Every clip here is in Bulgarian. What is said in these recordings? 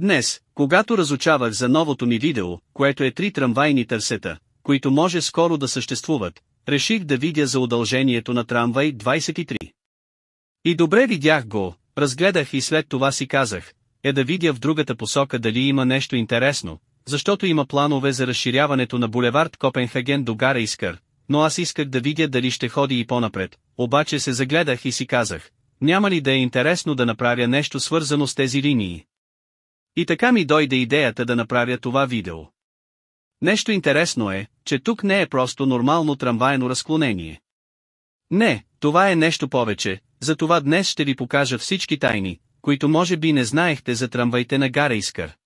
Днес, когато разучавах за новото ми видео, което е три трамвайни търсета, които може скоро да съществуват, реших да видя за удължението на трамвай 23. И добре видях го, разгледах и след това си казах, е да видя в другата посока дали има нещо интересно, защото има планове за разширяването на булевард Копенхаген до гара Искър, но аз исках да видя дали ще ходи и по-напред, обаче се загледах и си казах, няма ли да е интересно да направя нещо свързано с тези линии. И така ми дойде идеята да направя това видео. Нещо интересно е, че тук не е просто нормално трамвайно разклонение. Не, това е нещо повече, затова днес ще ви покажа всички тайни, които може би не знаехте за трамвайте на гара Искър.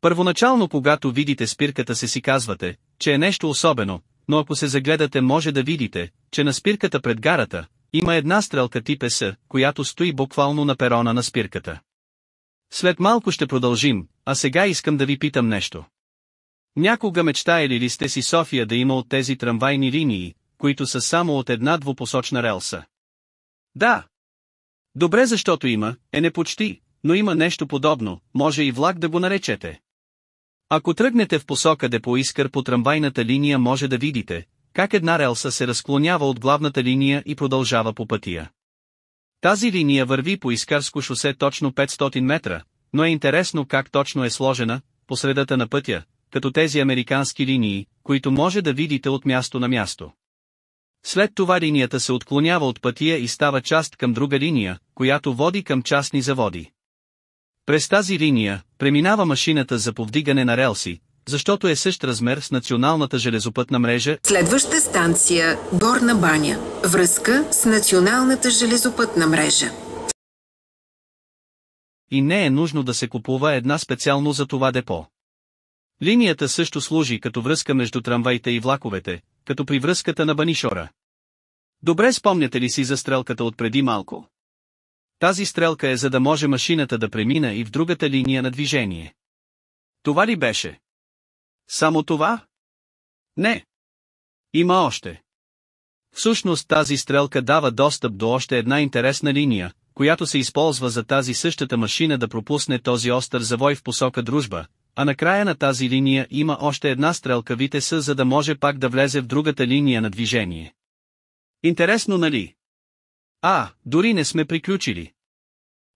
Първоначално когато видите спирката се си казвате, че е нещо особено, но ако се загледате може да видите, че на спирката пред гарата, има една стрелка тип ЕС, която стои буквално на перона на спирката. След малко ще продължим, а сега искам да ви питам нещо. Някога мечтаели ли сте си София да има от тези трамвайни линии, които са само от една двупосочна релса? Да. Добре защото има, е не почти, но има нещо подобно, може и влак да го наречете. Ако тръгнете в посока де по искър по трамвайната линия може да видите, как една релса се разклонява от главната линия и продължава по пътя. Тази линия върви по Искарско шосе точно 500 метра, но е интересно как точно е сложена, по средата на пътя, като тези американски линии, които може да видите от място на място. След това линията се отклонява от пътя и става част към друга линия, която води към частни заводи. През тази линия преминава машината за повдигане на релси, защото е същ размер с националната железопътна мрежа. Следваща станция – Горна баня. Връзка с националната железопътна мрежа. И не е нужно да се купува една специално за това депо. Линията също служи като връзка между трамваите и влаковете, като при връзката на Банишора. Добре спомняте ли си за стрелката от преди малко? Тази стрелка е за да може машината да премина и в другата линия на движение. Това ли беше? Само това? Не. Има още. Всъщност тази стрелка дава достъп до още една интересна линия, която се използва за тази същата машина да пропусне този остър завой в посока дружба, а на края на тази линия има още една стрелка витеса за да може пак да влезе в другата линия на движение. Интересно нали? А, дори не сме приключили.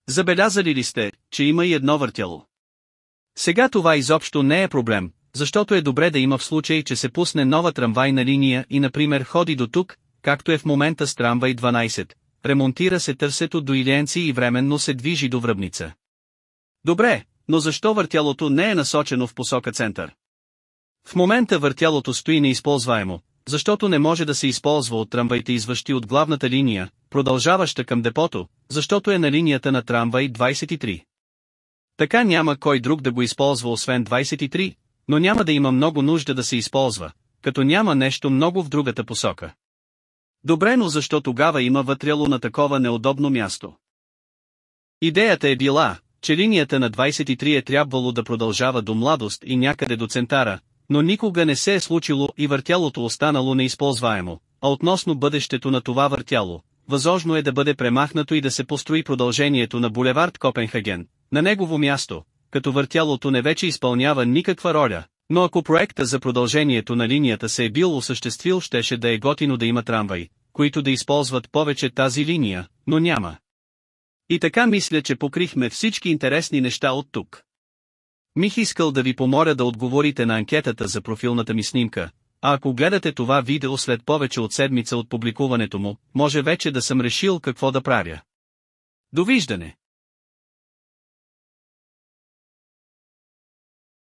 Забелязали ли сте, че има и едно въртяло? Сега това изобщо не е проблем, защото е добре да има в случай, че се пусне нова трамвайна линия и например ходи до тук, както е в момента с трамвай 12. Ремонтира се търсето до Иленци и временно се движи до Връбница. Добре, но защо въртялото не е насочено в посока център? В момента въртялото стои неизползваемо, защото не може да се използва от трамвайте, извъщи от главната линия, продължаваща към депото, защото е на линията на трамвай 23. Така няма кой друг да го използва освен 23, но няма да има много нужда да се използва, като няма нещо много в другата посока. Добре, но защо тогава има вътряло на такова неудобно място? Идеята е била, че линията на 23 е трябвало да продължава до младост и някъде до центара, но никога не се е случило и въртялото останало неизползваемо, а относно бъдещето на това въртяло, възможно е да бъде премахнато и да се построи продължението на булевард Копенхаген, на негово място, като въртялото не вече изпълнява никаква роля, но ако проекта за продължението на линията се е бил осъществил щеше да е готино да има трамвай, които да използват повече тази линия, но няма. И така мисля, че покрихме всички интересни неща от тук. Мих искал да ви помоля да отговорите на анкетата за профилната ми снимка, а ако гледате това видео след повече от седмица от публикуването му, може вече да съм решил какво да правя. Довиждане!